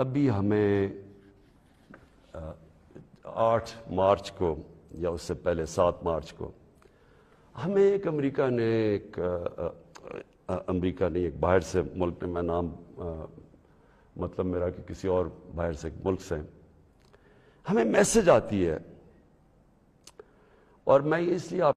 अभी हमें आठ मार्च को या उससे पहले सात मार्च को हमें एक अमेरिका ने एक अमेरिका ने एक बाहर से मुल्क ने मैं नाम आ, मतलब मेरा कि किसी और बाहर से मुल्क से हमें मैसेज आती है और मैं इसलिए आप